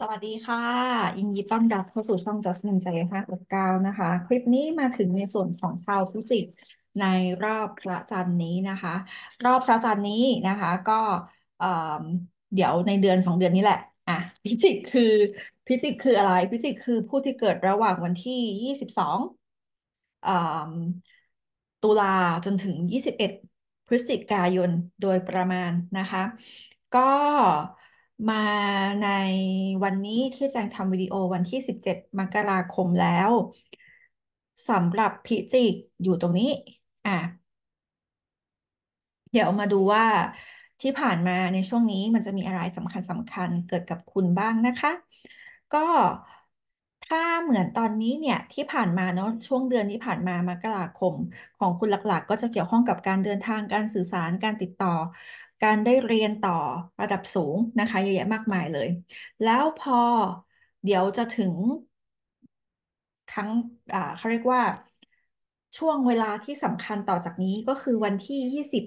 สวัสดีค่ะ ยินดีต้อนรับเข้าสู่ช่อง Just หนึ่งใจห้าหกเก้านะคะ คลิปนี้มาถึงในส่วนของชาวพิจิตในรอบพระจันทร์นี้นะคะ รอบพระจันทร์นี้นะคะ ก็เเดี๋ยวในเดือนสองเดือนนี้แหละ อ่ะพิจิตคือพิจิตคืออะไรพิจิตคือผู้ที่เกิดระหว่างวันที่ยี่สิบสองตุลาจนถึงยี่สิบเอ็ดพฤศจิกายนโดยประมาณนะคะ ก็มาในวันนี้ที่แจงทำวิดีโอวันที่ 17 มกราคมแล้วสำหรับพิจิกอยู่ตรงนี้ อ่ะเดี๋ยวมาดูว่าที่ผ่านมาในช่วงนี้มันจะมีอะไรสำคัญสำคัญเกิดกับคุณบ้างนะคะ ก็ถ้าเหมือนตอนนี้เนี่ยที่ผ่านมาเนาะช่วงเดือนที่ผ่านมา มกราคมของคุณหลักๆ ก็จะเกี่ยวข้องกับการเดินทางการสื่อสารการติดต่อการได้เรียนต่อระดับสูง นะคะเยอะแยะมากมายเลย แล้วพอเดี๋ยวจะถึงครั้งอ่าเขาเรียกว่า ช่วงเวลาที่สำคัญต่อจากนี้ก็คือวันที่ 20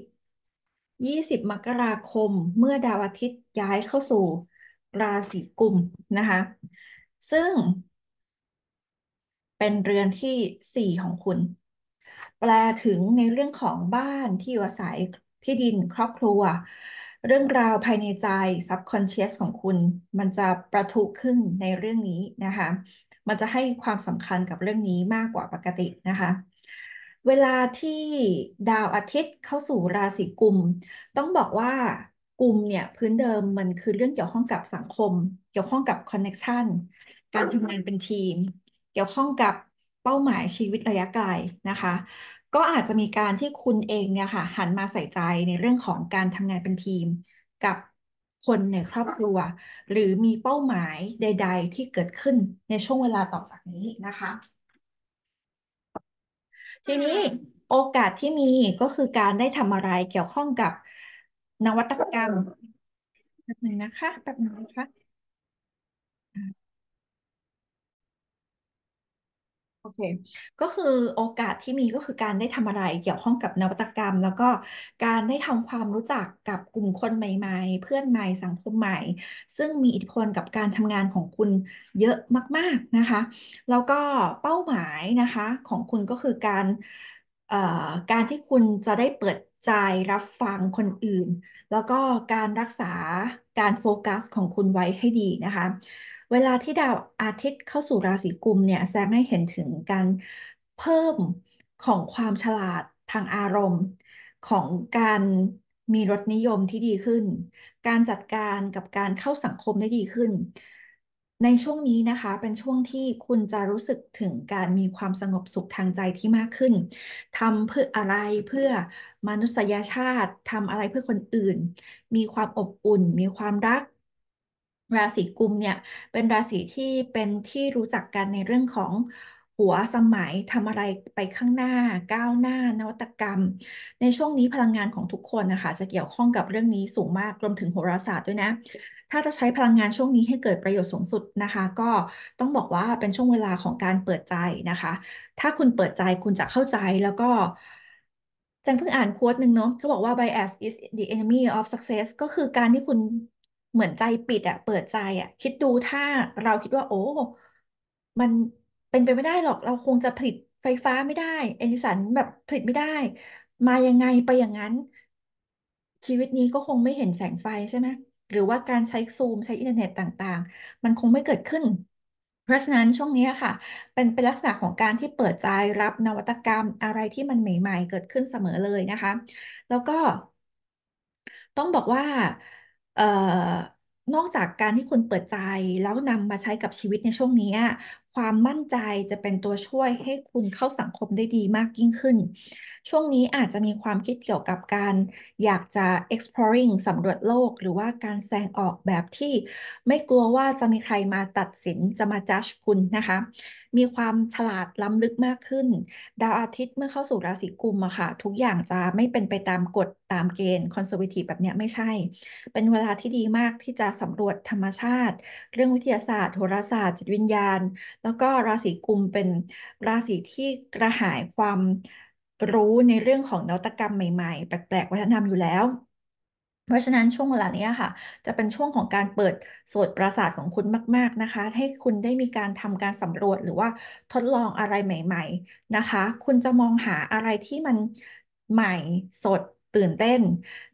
20 มกราคมเมื่อดาว อาทิตย์ ย้ายเข้าสู่ ราศีกุมนะคะ ซึ่ง เป็นเรือนที่ 4 ของคุณ แปลถึงในเรื่องของบ้านที่อยู่อาศัยที่ดินครอบครัวเรื่องราวภายในใจ subconscious ของคุณ มันจะประทุขึ้นในเรื่องนี้นะคะ มันจะให้ความสำคัญกับเรื่องนี้มากกว่าปกตินะคะ เวลาที่ดาวอาทิตย์เข้าสู่ราศีกุมต้องบอกว่ากุมเนี่ยพื้นเดิมมันคือเรื่องเกี่ยวข้องกับสังคม เกี่ยวข้องกับคอนเน็กชันการทำงานเป็นทีม เกี่ยวข้องกับเป้าหมายชีวิตระยะไกลนะคะก็อาจจะมีการที่คุณเองเนี่ยค่ะ หันมาใส่ใจในเรื่องของการทำงานเป็นทีม กับคนในครอบครัว หรือมีเป้าหมายใด ๆ ที่เกิดขึ้นในช่วงเวลาต่อจากนี้นะคะ ทีนี้โอกาสที่มีก็คือการได้ทำอะไรเกี่ยวข้องกับนวัตกรรมแบบหนึ่งนะคะแบบหนึ่งนะคะโอเค ก็คือโอกาสที่มีก็คือการได้ทำอะไรเกี่ยวข้องกับนวัตกรรม แล้วก็การได้ทำความรู้จักกับกลุ่มคนใหม่ ๆ เพื่อนใหม่สังคมใหม่ ซึ่งมีอิทธิพลกับการทำงานของคุณเยอะมากๆนะคะแล้วก็เป้าหมายนะคะของคุณก็คือการการที่คุณจะได้เปิดใจรับฟังคนอื่น แล้วก็การรักษาการโฟกัสของคุณไว้ให้ดีนะคะ เวลาที่ดาว อาทิตย์เข้าสู่ราศีกุมเนี่ย แสดงให้ เห็นถึงการเพิ่มของความฉลาดทางอารมณ์ ของการมีรสนิยมที่ดีขึ้น การจัดการกับการเข้าสังคมได้ดีขึ้นในช่วงนี้นะคะเป็นช่วงที่คุณจะรู้สึกถึงการมีความสงบสุขทางใจที่มากขึ้นทำเพื่ออะไรเพื่อมนุษยชาติทำอะไรเพื่อคนอื่น มีความอบอุ่นมีความรัก ราศีกุมเนี่ยเป็นราศีที่เป็นที่รู้จักกันในเรื่องของหัวสมัยทำอะไรไปข้างหน้าก้าวหน้านวัตกรรม ในช่วงนี้พลังงานของทุกคนนะคะจะเกี่ยวข้องกับเรื่องนี้สูงมากรวมถึงโหราศาสตร์ด้วยนะ ถ้าจะใช้พลังงานช่วงนี้ให้เกิดประโยชน์สูงสุดนะคะก็ต้องบอกว่าเป็นช่วงเวลาของการเปิดใจนะคะ ถ้าคุณเปิดใจคุณจะเข้าใจแล้วก็จังเพิ่งอ่านโค้ดหนึ่งเนาะเขาบอกว่า bias is the enemy of success ก็คือการที่คุณเหมือนใจปิดอะเปิดใจอะคิดดูถ้าเราคิดว่า โอ้มันเป็นไปไม่ได้หรอกเราคงจะผลิตไฟฟ้าไม่ได้ เอดิสันแบบผลิตไม่ได้ มายังไงไปอย่างนั้น ชีวิตนี้ก็คงไม่เห็นแสงไฟใช่ไหม หรือว่าการใช้ซูมใช้อินเทอร์เน็ตต่าง ๆ มันคงไม่เกิดขึ้น เพราะฉะนั้นช่วงนี้ค่ะ เป็นเป็นลักษณะของการที่เปิดใจรับนวัตกรรมอะไรที่มันใหม่ ๆ เกิดขึ้นเสมอเลยนะคะ แล้วก็ ต้องบอกว่าเอ่อนอกจากการที่คุณเปิดใจแล้วนำมาใช้กับชีวิตในช่วงนี้ความมั่นใจจะเป็นตัวช่วยให้คุณเข้าสังคมได้ดีมากยิ่งขึ้น ช่วงนี้อาจจะมีความคิดเกี่ยวกับการอยากจะ exploring สำรวจโลกหรือว่าการแสดงออกแบบที่ ไม่กลัวว่าจะมีใครมาตัดสินจะมา judge คุณนะคะ มีความฉลาดล้ำลึกมากขึ้น ดาวอาทิตย์เมื่อเข้าสู่ราศีกุมอะค่ะทุกอย่างจะไม่เป็นไปตามกฎตามเกณฑ์คอนเซอร์วทีฟแบบนี้ไม่ใช่ เป็นเวลาที่ดีมากที่จะสำรวจธรรมชาติ เรื่องวิทยาศาสตร์โหราศาสตร์ จิตวิญญาณ แล้วก็ราศีกุมเป็นราศีที่กระหายความรู้ในเรื่องของนวัตกรรมใหม่ ๆ แปลก ๆ วัฒนธรรมอยู่แล้ว เพราะฉะนั้นช่วงเวลานี้ค่ะ จะเป็นช่วงของการเปิด โสดประสาทของคุณมาก ๆนะคะ ให้คุณได้มีการทำการสำรวจหรือว่าทดลองอะไรใหม่ ๆ นะคะ คุณจะมองหาอะไรที่มันใหม่สดตื่นเต้น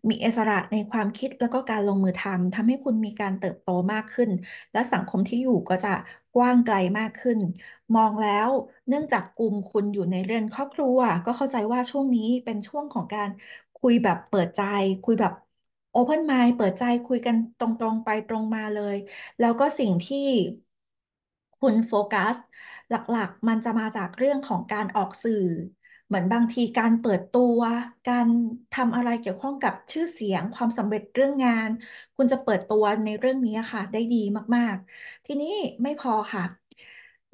มีอิสระในความคิดแล้วก็การลงมือทำทำให้คุณมีการเติบโตมากขึ้น และสังคมที่อยู่ก็จะกว้างไกลมากขึ้น มองแล้วเนื่องจากกลุ่มคุณอยู่ในเรือนครอบครัวก็เข้าใจว่าช่วงนี้เป็นช่วงของการคุยแบบเปิดใจ คุยแบบโอเพนไมล์เปิดใจคุยกันตรง ๆไปตรงมาเลย แล้วก็สิ่งที่คุณโฟกัสหลักๆ มันจะมาจากเรื่องของการออกสื่อเหมือนบางทีการเปิดตัวการทำอะไรเกี่ยวข้องกับชื่อเสียงความสำเร็จเรื่องงาน คุณจะเปิดตัวในเรื่องนี้ค่ะได้ดีมากๆ ทีนี้ไม่พอค่ะ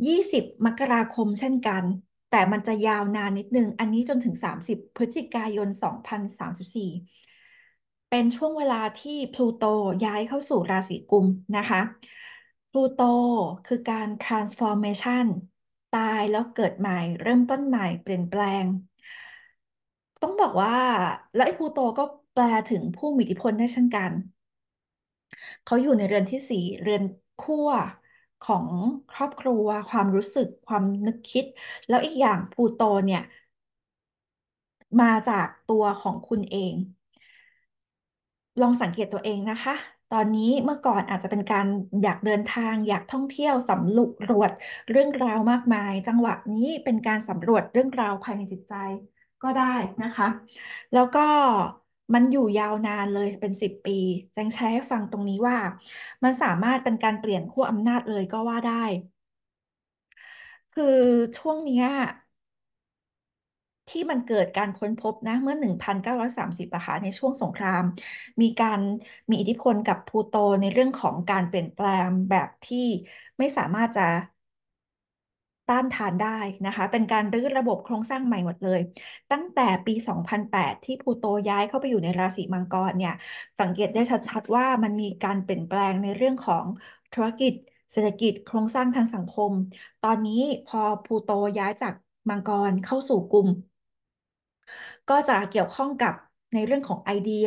20 มกราคมเช่นกัน แต่มันจะยาวนานนิดนึงอันนี้จนถึง 30 พฤศจิกายน 2034 เป็นช่วงเวลาที่พลูโตย้ายเข้าสู่ราศีกุมนะคะพลูโตคือการ transformation ตาย แล้วเกิดใหม่ เริ่มต้นใหม่ เปลี่ยนแปลง ต้องบอกว่า แล้วไอ้พูโตก็แปลถึงผู้มีอิทธิพลได้เช่นกัน เขาอยู่ในเรือนที่สี่เรือนขั้วของครอบครัว ความรู้สึกความนึกคิด แล้วอีกอย่าง พูโตเนี่ย มาจากตัวของคุณเอง ลองสังเกตตัวเองนะคะตอนนี้เมื่อก่อนอาจจะเป็นการอยากเดินทางอยากท่องเที่ยวสำรวจเรื่องราวมากมายจังหวะนี้เป็นการสำรวจเรื่องราวภายในจิตใจก็ได้นะคะ แล้วก็มันอยู่ยาวนานเลยเป็นสิบปี แจงใช้ให้ฟังตรงนี้ว่า มันสามารถเป็นการเปลี่ยนขั้วอำนาจเลยก็ว่าได้ คือช่วงนี้ที่มันเกิดการค้นพบนะเมื่อ 1,930อะคะในช่วงสงคราม มีการมีอิทธิพลกับพูโตในเรื่องของการเปลี่ยนแปลงแบบที่ไม่สามารถจะต้านทานได้นะคะ เป็นการรื้อระบบโครงสร้างใหม่หมดเลย ตั้งแต่ปี 2008 ที่พูโตย้ายเข้าไปอยู่ในราศีมังกรเนี่ยสังเกตได้ชัดๆว่ามันมีการเปลี่ยนแปลงในเรื่องของธุรกิจเศรษฐกิจโครงสร้างทางสังคม ตอนนี้พอพูโตย้ายจากมังกรเข้าสู่กลุ่มก็จะเกี่ยวข้องกับในเรื่องของไอเดีย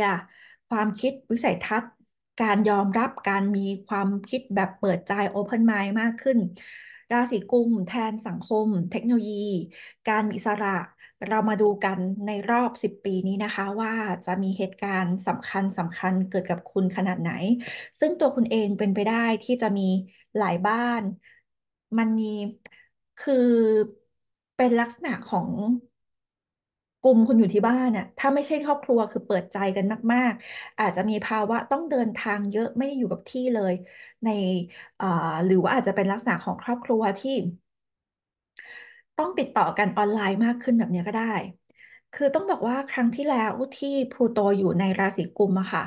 ความคิดวิสัยทัศน์ การยอมรับการมีความคิดแบบเปิดใจ Open Mind มากขึ้น ราศีกุมแทนสังคมเทคโนโลยี การมอิสระ เรามาดูกันในรอบ 10 ปีนี้นะคะว่าจะมีเหตุการณ์สำคัญสำคัญเกิดกับคุณขนาดไหน ซึ่งตัวคุณเองเป็นไปได้ที่จะมีหลายบ้าน มันมีคือเป็นลักษณะของกลุ่มคนอยู่ที่บ้านน่ะถ้าไม่ใช่ครอบครัวคือเปิดใจกันมากๆ อาจจะมีภาวะต้องเดินทางเยอะไม่ได้อยู่กับที่เลย ในหรือว่าอาจจะเป็นลักษณะของครอบครัวที่ ต้องติดต่อกันออนไลน์มากขึ้นแบบนี้ก็ได้ คือต้องบอกว่าครั้งที่แล้วที่พลูโตอยู่ในราศีกุมอะค่ะ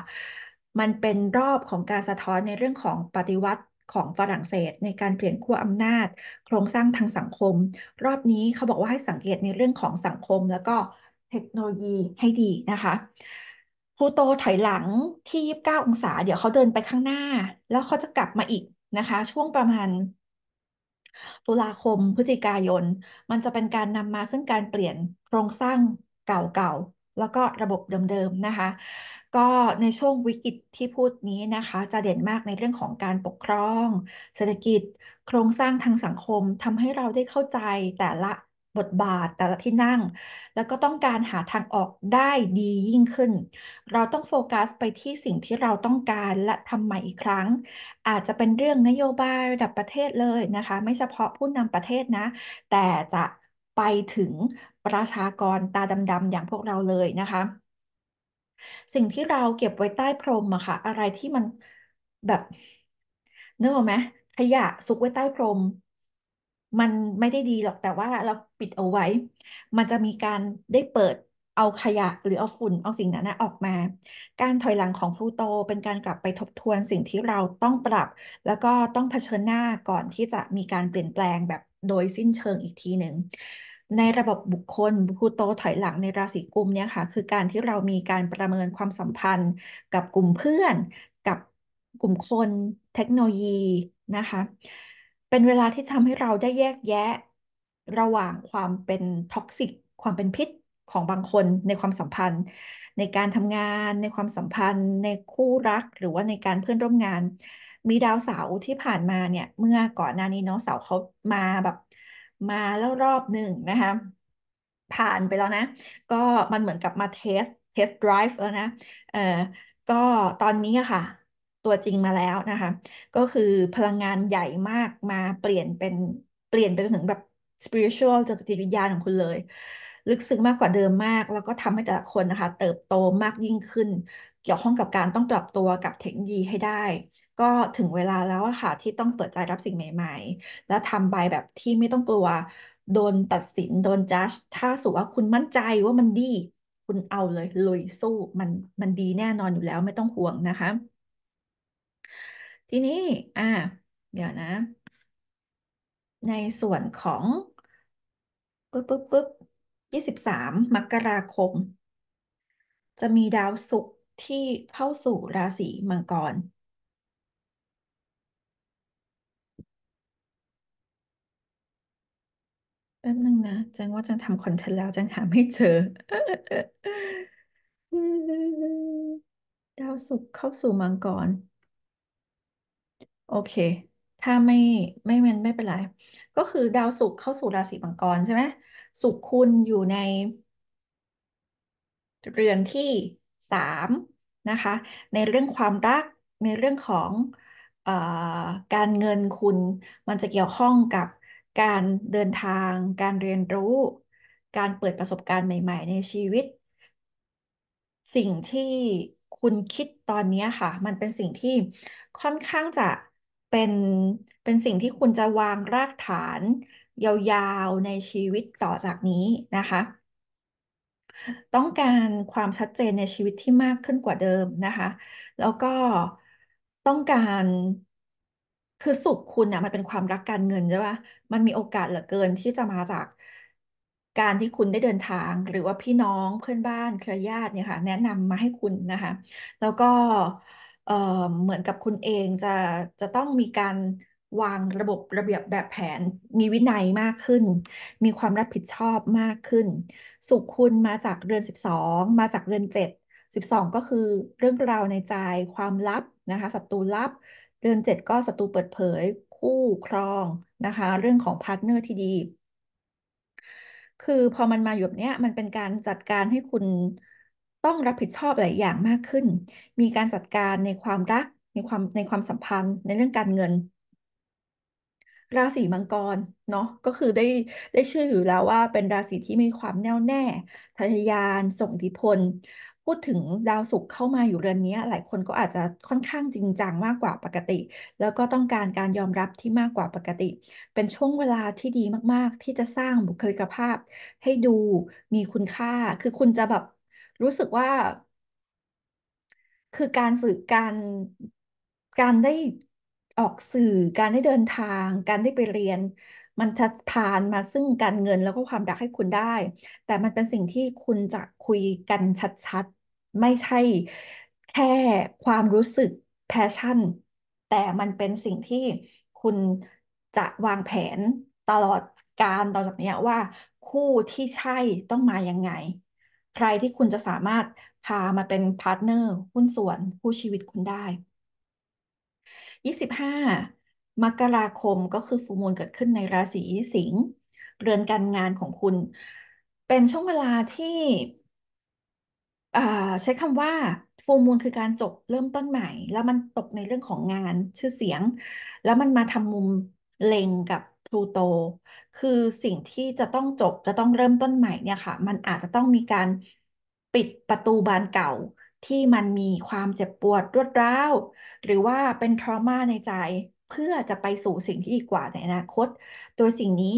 มันเป็นรอบของการสะท้อนในเรื่องของปฏิวัติของฝรั่งเศส ในการเปลี่ยนขั้วอำนาจ โครงสร้างทางสังคม รอบนี้เขาบอกว่าให้สังเกตในเรื่องของสังคมแล้วก็เทคโนโลยี ให้ดีนะคะพลูโตถอยหลังที่ 29องศา เดี๋ยวเขาเดินไปข้างหน้า แล้วเขาจะกลับมาอีกนะคะ ช่วงประมาณ ตุลาคมพฤศจิกายน มันจะเป็นการนำมาซึ่งการเปลี่ยนโครงสร้างเก่าๆ แล้วก็ระบบเดิมๆนะคะ ก็ในช่วงวิกฤตที่พูดนี้นะคะ จะเด่นมากในเรื่องของการปกครอง เศรษฐกิจโครงสร้างทางสังคมทำให้เราได้เข้าใจแต่ละบทบาทแต่ละที่นั่ง แล้วก็ต้องการหาทางออกได้ดียิ่งขึ้น เราต้องโฟกัสไปที่สิ่งที่เราต้องการและทำใหม่อีกครั้ง อาจจะเป็นเรื่องนโยบายระดับประเทศเลยนะคะ ไม่เฉพาะผู้นำประเทศนะ แต่จะไปถึงประชากรตาดำๆอย่างพวกเราเลยนะคะ สิ่งที่เราเก็บไว้ใต้พรมอะค่ะอะไรที่มันแบบนึกออกไหมขยะซุกไว้ใต้พรมมันไม่ได้ดีหรอกแต่ว่าเราปิดเอาไว้ มันจะมีการได้เปิดเอาขยะหรือเอาฝุ่นเอาสิ่งนั้นนะออกมา การถอยหลังของพลูโตเป็นการกลับไปทบทวนสิ่งที่เราต้องปรับ แล้วก็ต้องเผชิญหน้าก่อนที่จะมีการเปลี่ยนแปลงแบบโดยสิ้นเชิงอีกทีหนึ่ง ในระบบบุคคลพลูโตถอยหลังในราศีกุมเนี่ยค่ะ คือการที่เรามีการประเมินความสัมพันธ์ กับกลุ่มเพื่อน กับกลุ่มคน เทคโนโลยีนะคะเป็นเวลาที่ทำให้เราได้แยกแยะ ระหว่างความเป็นท็อกซิก ความเป็นพิษของบางคน ในความสัมพันธ์ ในการทำงานในความสัมพันธ์ ในคู่รักหรือว่าในการเพื่อนร่วมงาน มีดาวเสาที่ผ่านมาเนี่ย เมื่อก่อนหน้านี้เนาะเสาเขามาแบบ มาแล้วรอบหนึ่งนะคะ ผ่านไปแล้วนะ ก็มันเหมือนกับมาเทสเทสไดรฟ์แล้วนะเออก็ตอนนี้อะค่ะตัวจริงมาแล้วนะคะ ก็คือพลังงานใหญ่มากมาเปลี่ยนเป็นเปลี่ยนไปจนถึงแบบสปิริตชวลจนจิตวิญญาณของคุณเลย ลึกซึ้งมากกว่าเดิมมาก แล้วก็ทำให้แต่ละคนนะคะ เติบโตมากยิ่งขึ้น เกี่ยวข้องกับการต้องปรับตัวกับเทคโนโลยีให้ได้ ก็ถึงเวลาแล้วอะค่ะที่ต้องเปิดใจรับสิ่งใหม่ๆ แล้วทำไปแบบที่ไม่ต้องกลัว โดนตัดสิน โดนจัดถ้าสูว่าคุณมั่นใจว่ามันดี คุณเอาเลยลุยสู้มันมันดีแน่นอนอยู่แล้วไม่ต้องห่วงนะคะทีนี้อ่า เดี๋ยวนะ ในส่วนของปุ๊บปุ๊บปุ๊บยี่สิบสาม มกราคม จะมีดาวศุกร์ที่เข้าสู่ราศีมังกร แป๊บนึงนะแจ้งว่าจังทำคอนเทนต์แล้ว จังหาไม่เจอ ดาวศุกร์เข้าสู่มังกรโอเค ถ้าไม่ไม่เป็นไม่เป็นไร ก็คือดาวศุกร์เข้าสู่ราศีมังกรใช่ไหมศุกร์คุณอยู่ในเรือนที่สามนะคะ ในเรื่องความรัก ในเรื่องของเอ่อการเงินคุณ มันจะเกี่ยวข้องกับการเดินทาง การเรียนรู้ การเปิดประสบการณ์ใหม่ ๆ ในชีวิต สิ่งที่คุณคิดตอนนี้ค่ะ มันเป็นสิ่งที่ค่อนข้างจะเป็น เป็นสิ่งที่คุณจะวางรากฐานยาว ๆ ในชีวิตต่อจากนี้นะคะ ต้องการความชัดเจนในชีวิตที่มากขึ้นกว่าเดิมนะคะ แล้วก็ต้องการคือสุขคุณนะมันเป็นความรักการเงินใช่ปะมันมีโอกาสเหลือเกินที่จะมาจากการที่คุณได้เดินทางหรือว่าพี่น้องเพื่อนบ้านเครือญาติเนี่ยค่ะแนะนำมาให้คุณนะคะแล้วก็เอ่อเหมือนกับคุณเองจะจะต้องมีการวางระบบระเบียบแบบแผนมีวินัยมากขึ้น มีความรับผิดชอบมากขึ้น สุขคุณมาจากเรือน 12 มาจากเรือน 7 12 ก็คือเรื่องราวในใจความลับนะคะศัตรูลับเรือน 7 ก็ศัตรูเปิดเผย คู่ครองนะคะเรื่องของพาร์ทเนอร์ที่ดี คือพอมันมาอยู่แบบเนี้ยมันเป็นการจัดการให้คุณต้องรับผิดชอบหลายอย่างมากขึ้น มีการจัดการในความรักในความในความสัมพันธ์ในเรื่องการเงิน ราศีมังกรเนาะก็คือได้ได้ชื่ออยู่แล้วว่า เป็นราศีที่มีความแน่วแน่ทะยานส่งอิทธิพล พูดถึงดาวศุกร์เข้ามาอยู่เรือนนี้หลายคนก็อาจจะค่อนข้างจริง จังมากกว่าปกติ แล้วก็ต้องการการยอมรับที่มากกว่าปกติ เป็นช่วงเวลาที่ดีมากๆ ที่จะสร้างบุคลิกภาพ ให้ดูมีคุณค่าคือคุณจะแบบรู้สึกว่าคือการสื่อการการได้ออกสื่อการได้เดินทางการได้ไปเรียน มันจะผ่านมาซึ่งการเงินแล้วก็ความรักให้คุณได้ แต่มันเป็นสิ่งที่คุณจะคุยกันชัดๆไม่ใช่แค่ความรู้สึกแพชชั่น แต่มันเป็นสิ่งที่คุณจะวางแผนตลอดการต่อจากนี้ว่าคู่ที่ใช่ต้องมายังไงใครที่คุณจะสามารถพามาเป็นพาร์ทเนอร์ หุ้นส่วน ผู้ชีวิตคุณได้ยี่สิบห้ามกราคมก็คือฟูมูลเกิดขึ้นในราศี สิงห์เรือนการงานของคุณ เป็นช่วงเวลาที่ใช้คำว่าฟูมูลคือการจบเริ่มต้นใหม่ แล้วมันตกในเรื่องของงานชื่อเสียง แล้วมันมาทำมุมเล็งกับพลูโตคือสิ่งที่จะต้องจบจะต้องเริ่มต้นใหม่เนี่ยค่ะมันอาจจะต้องมีการปิดประตูบานเก่า ที่มันมีความเจ็บปวด รวดร้าว หรือว่าเป็นทรมาในใจ เพื่อจะไปสู่สิ่งที่ดีกว่าในอนาคตโดยสิ่งนี้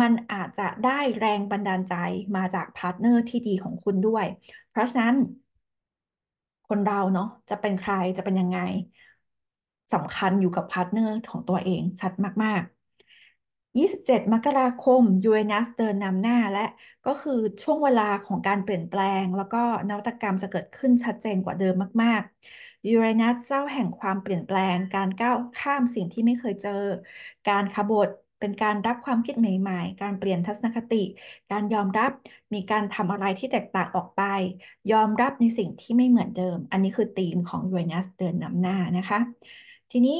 มันอาจจะได้แรงบันดาลใจมาจากพาร์ทเนอร์ที่ดีของคุณด้วย เพราะฉะนั้น คนเราเนาะจะเป็นใครจะเป็นยังไงสำคัญอยู่กับพาร์ทเนอร์ของตัวเองชัดมาก ๆ27 มกราคม ยูเรนัสเดินนำหน้าและก็คือช่วงเวลาของการเปลี่ยนแปลง แล้วก็นวัตกรรมจะเกิดขึ้นชัดเจนกว่าเดิมมากๆ ยูเรนัสเจ้าแห่งความเปลี่ยนแปลง การก้าวข้ามสิ่งที่ไม่เคยเจอการขบถเป็นการรับความคิดใหม่ๆ การเปลี่ยนทัศนคติ การยอมรับมีการทำอะไรที่แตกต่างออกไป ยอมรับในสิ่งที่ไม่เหมือนเดิม อันนี้คือธีมของยูเรนัสเดินนำหน้านะคะ ทีนี้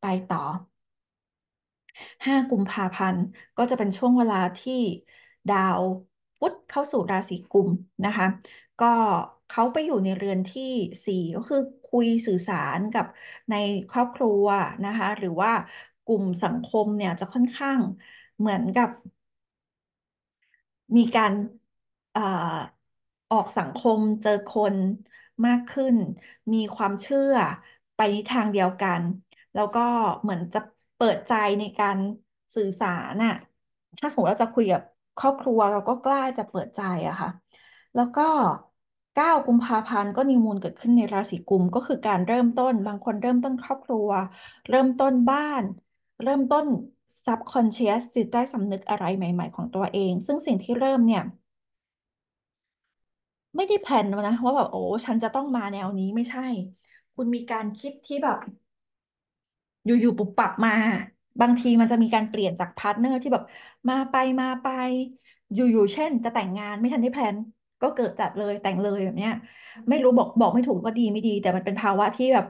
ไปต่อห้ากุมภาพันธ์ก็จะเป็นช่วงเวลาที่ดาวพุธเข้าสู่ราศีกุมนะคะก็เขาไปอยู่ในเรือนที่สี่ก็คือคุยสื่อสารกับในครอบครัวนะคะ หรือว่ากลุ่มสังคม เนี่ยจะค่อนข้างเหมือนกับ มีการอออกสังคมเจอคนมากขึ้นมีความเชื่อไปในทางเดียวกัน แล้วก็เหมือนจะปิดใจในการสื่อสารน่ะ ถ้าสมมติเราจะคุยกับครอบครัวเราก็กล้าจะเปิดใจอะค่ะ แล้วก็ก้ากุมภาพันธ์ก็นิมูลเกิดขึ้นในราศีกุมก็คือการเริ่มต้น บางคนเริ่มต้นครอบครัว เริ่มต้นบ้านเริ่มต้นซับคอนเชียสจิตใต้สำนึกอะไรใหม่ๆ ของตัวเอง ซึ่งสิ่งที่เริ่มเนี่ย ไม่ได้แผนนะว่าแบบ โอ้ ฉันจะต้องมาแนวนี้ไม่ใช่ คุณมีการคิดที่แบบอยู่ๆปุบปับมาบางทีมันจะมีการเปลี่ยนจากพาร์ทเนอร์ที่แบบมาไปมาไป อยู่ๆเช่นจะแต่งงานไม่ทันได้แพลน ก็เกิดจัดเลยแต่งเลยแบบเนี้ยไม่รู้บอกบอกไม่ถูกว่าดีไม่ดี แต่มันเป็นภาวะที่แบบ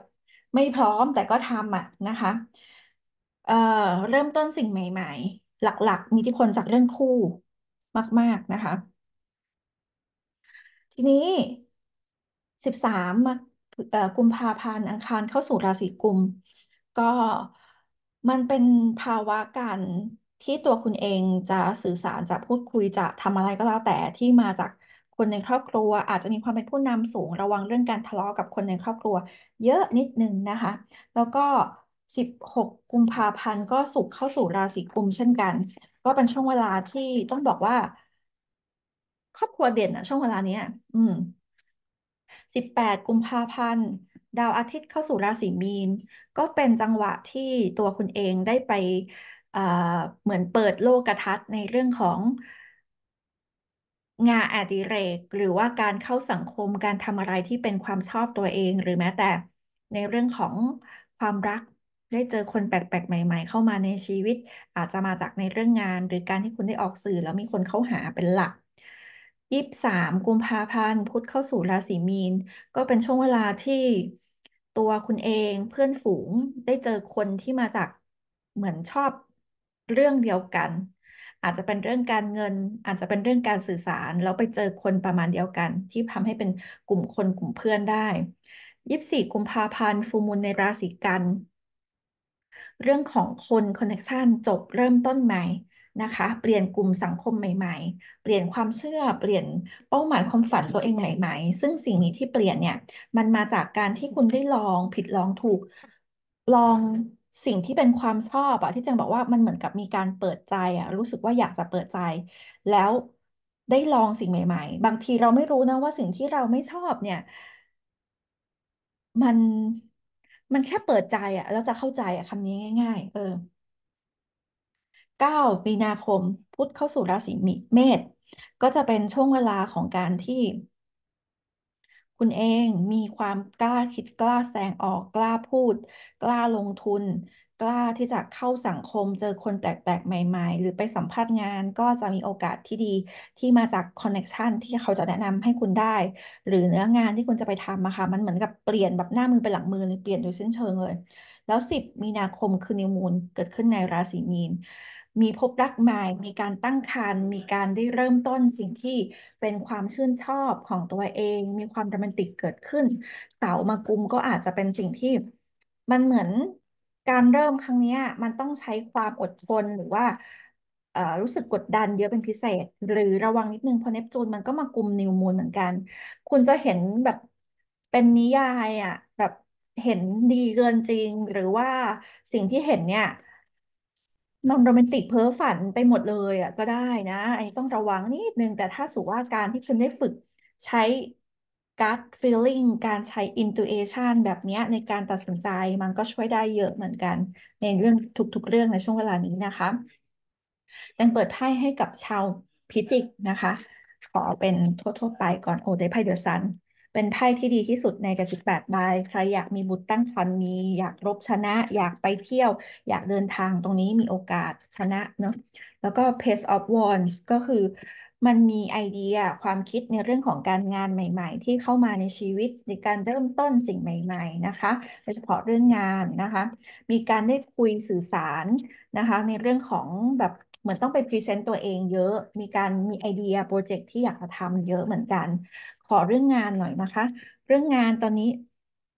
ไม่พร้อมแต่ก็ทำอ่ะนะคะเอ่อ เริ่มต้นสิ่งใหม่ ๆ หลักๆ มีอิทธิพลจากเรื่องคู่มาก ๆนะคะ ทีนี้สิบสามมาเอ่อกุมภาพันธ์อังคารเข้าสู่ราศีกุมก็มันเป็นภาวะการที่ตัวคุณเองจะสื่อสารจะพูดคุยจะทำอะไรก็แล้วแต่ที่มาจากคนในครอบครัว อาจจะมีความเป็นผู้นำสูงระวังเรื่องการทะเลาะกับคนในครอบครัวเยอะนิดนึงนะคะ แล้วก็ 16กุมภาพันธ์ก็ศุกร์เข้าสู่ราศีกุมเช่นกันก็เป็นช่วงเวลาที่ต้องบอกว่า ครอบครัวเด่นอะช่วงเวลาเนี้ยอืม18กุมภาพันธ์ดาวอาทิตย์เข้าสู่ราศีมีน ก็เป็นจังหวะที่ตัวคุณเองได้ไปเหมือนเปิดโลกทัศน์ ในเรื่องของ งานอดิเรกหรือว่าการเข้าสังคมการทำอะไรที่เป็นความชอบตัวเอง หรือแม้แต่ในเรื่องของความรักได้เจอคนแปลกๆใหม่ ๆ เข้ามาในชีวิต อาจจะมาจากในเรื่องงาน หรือการที่คุณได้ออกสื่อแล้วมีคนเข้าหาเป็นหลักยี่สามกุมภาพันธ์พุธเข้าสู่ราศีมีนก็เป็นช่วงเวลาที่ตัวคุณเองเพื่อนฝูง ได้เจอคนที่มาจากเหมือนชอบเรื่องเดียวกัน อาจจะเป็นเรื่องการเงิน อาจจะเป็นเรื่องการสื่อสารแล้วไปเจอคนประมาณเดียวกัน ที่ทำให้เป็นกลุ่มคนกลุ่มเพื่อนได้ยี่สิบสี่กุมภาพันธ์ฟูมูลในราศีกัน เรื่องของคนคอนเน็ชันจบเริ่มต้นใหม่นะคะ เปลี่ยนกลุ่มสังคมใหม่ ๆ เปลี่ยนความเชื่อ เปลี่ยนเป้าหมายความฝันตัวเองใหม่ ๆ ซึ่งสิ่งนี้ที่เปลี่ยนเนี่ย มันมาจากการที่คุณได้ลองผิดลองถูกลองสิ่งที่เป็นความชอบอะที่จังบอกว่ามันเหมือนกับมีการเปิดใจอะรู้สึกว่าอยากจะเปิดใจ แล้วได้ลองสิ่งใหม่ๆ บางทีเราไม่รู้นะว่าสิ่งที่เราไม่ชอบ เนี่ย มันมันแค่เปิดใจอะแล้วจะเข้าใจอะคำนี้ง่าย ๆ เออก้ามีนาคมพุธเข้าสู่ราศีเมษก็จะเป็นช่วงเวลาของการที่ คุณเองมีความกล้าคิดกล้าแสงออกกล้าพูด กล้าลงทุน กล้าที่จะเข้าสังคมเจอคนแปลก ๆ ใหม่ๆ หรือไปสัมภาษณ์งานก็จะมีโอกาสที่ดีที่มาจากคอนเน็ชันที่เขาจะแนะนำให้คุณได้ หรือเนื้องานที่คุณจะไปทำนะค่ะ มันเหมือนกับเปลี่ยนแบบหน้ามือไปหลังมือเลยเปลี่ยนโดยสิ้นเชิงเลย แล้ว10มีนาคมคือนิวมูนเกิดขึ้นในราศีมีนมีพบรักใหม่มีการตั้งครรภ์มีการได้เริ่มต้นสิ่งที่เป็นความชื่นชอบของตัวเอง มีความโรแมนติกเกิดขึ้นเสามากุมก็อาจจะเป็นสิ่งที่ มันเหมือนการเริ่มครั้งนี้มันต้องใช้ความอดทนหรือว่ารู้สึกกดดันเยอะเป็นพิเศษ หรือระวังนิดนึงเพราะเนปจูน มันก็มากุมนิวมูนเหมือนกัน คุณจะเห็นแบบเป็นนิยายอ่ะแบบเห็นดีเกินจริง หรือว่าสิ่งที่เห็นเนี่ยนอนโรแมนติกเพ้อฝันไปหมดเลยอ่ะก็ได้นะไอ้ต้องระวังนิดนึงแต่ถ้าสูว่าการที่คุณได้ฝึกใช้ gut feeling การใช้ intuition แบบนี้ในการตัดสินใจมันก็ช่วยได้เยอะเหมือนกัน ในเรื่องทุกๆ เรื่องในช่วงเวลานี้นะคะยังเปิดไพ่ให้กับชาวพิจิกนะคะ ขอเป็นทั่ว ๆ ไปก่อนโอเดไพ่เดือซันเป็นไพ่ที่ดีที่สุดในกระสิบแปดใบใครอยากมีบุตรตั้งครรภ์มีอยากรบชนะ อยากไปเที่ยวอยากเดินทางตรงนี้มีโอกาสชนะเนาะแล้วก็ p a c e of Wands ก็คือมันมีไอเดียความคิดในเรื่องของการงานใหม่ๆ ที่เข้ามาในชีวิตในการเริ่มต้นสิ่งใหม่ๆนะคะโดยเฉพาะเรื่องงานนะคะ มีการได้คุยสื่อสารนะคะ ในเรื่องของแบบเหมือนต้องไปพรีเซนต์ตัวเองเยอะ มีการมีไอเดียโปรเจกต์ที่อยากจะทำเยอะเหมือนกัน ขอเรื่องงานหน่อยนะคะ เรื่องงานตอนนี้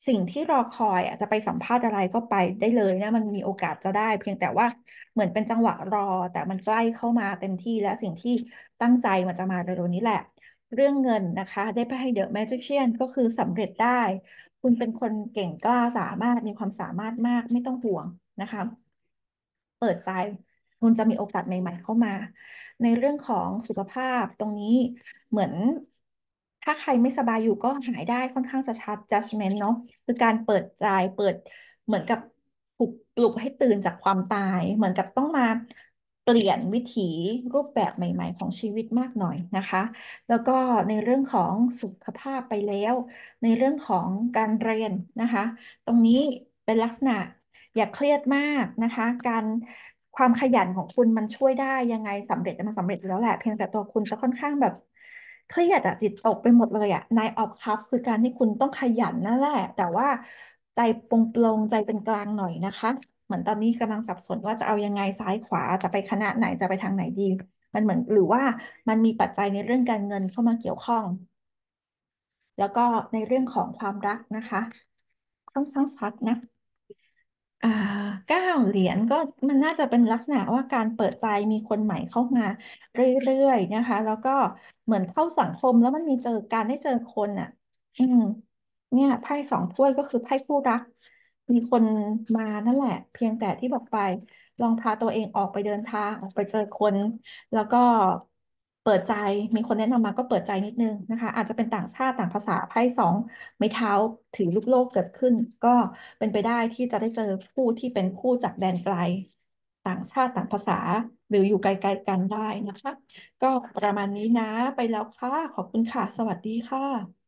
สิ่งที่รอคอยอ่ะจะไปสัมภาษณ์อะไรก็ไปได้เลยนะ มันมีโอกาสจะได้เพียงแต่ว่าเหมือนเป็นจังหวะรอ แต่มันใกล้เข้ามาเต็มที่และสิ่งที่ตั้งใจมันจะมาเร็วๆนี้แหละ เรื่องเงินนะคะ ได้ไปให้เดอะแมจิเชียนก็คือสำเร็จได้ คุณเป็นคนเก่งกล้าสามารถมีความสามารถมากไม่ต้องห่วงนะคะเปิดใจคุณจะมีโอกาสใหม่ ๆเข้ามา ในเรื่องของสุขภาพตรงนี้เหมือนถ้าใครไม่สบายอยู่ก็หายได้ค่อนข้างจะชัด judgment เนาะคือการเปิดใจเปิดเหมือนกับปลุกปลุกให้ตื่นจากความตาย เหมือนกับต้องมาเปลี่ยนวิถีรูปแบบใหม่ ๆ ของชีวิตมากหน่อยนะคะ แล้วก็ในเรื่องของสุขภาพไปแล้ว ในเรื่องของการเรียนนะคะ ตรงนี้เป็นลักษณะอย่าเครียดมากนะคะ การความขยันของคุณมันช่วยได้ยังไงสำเร็จมันสำเร็จอยู่แล้วแหละเพียงแต่ตัวคุณจะค่อนข้างแบบเครียดอะจิตตกไปหมดเลยอะนายออฟคัพคือการที่คุณต้องขยันนั่นแหละแต่ว่าใจปงปรงใจเป็นกลางหน่อยนะคะ เหมือนตอนนี้กำลังสับสนว่าจะเอายังไงซ้ายขวาจะไปคณะไหนจะไปทางไหนดี มันเหมือนหรือว่ามันมีปัจจัยในเรื่องการเงินเข้ามาเกี่ยวข้อง แล้วก็ในเรื่องของความรักนะคะต้องทั้งชัดนะอ่าเก้าเหรียญก็มันน่าจะเป็นลักษณะว่าการเปิดใจมีคนใหม่เข้ามาเรื่อยๆ นะคะ แล้วก็เหมือนเข้าสังคมแล้วมันมีเจอการได้เจอคนอ่ะ อืม เนี่ยไพ่สองถ้วยก็คือไพ่คู่รัก มีคนมานั่นแหละเพียงแต่ที่บอกไป ลองพาตัวเองออกไปเดินทางออกไปเจอคน แล้วก็เปิดใจ มีคนแนะนำมาก็เปิดใจนิดนึงนะคะ อาจจะเป็นต่างชาติต่างภาษาไพ่สองไม้เท้าถือลูกโลกเกิดขึ้น ก็เป็นไปได้ที่จะได้เจอคู่ที่เป็นคู่จากแดนไกล ต่างชาติต่างภาษาหรืออยู่ไกล ๆกันได้นะคะก็ประมาณนี้นะไปแล้วค่ะขอบคุณค่ะสวัสดีค่ะ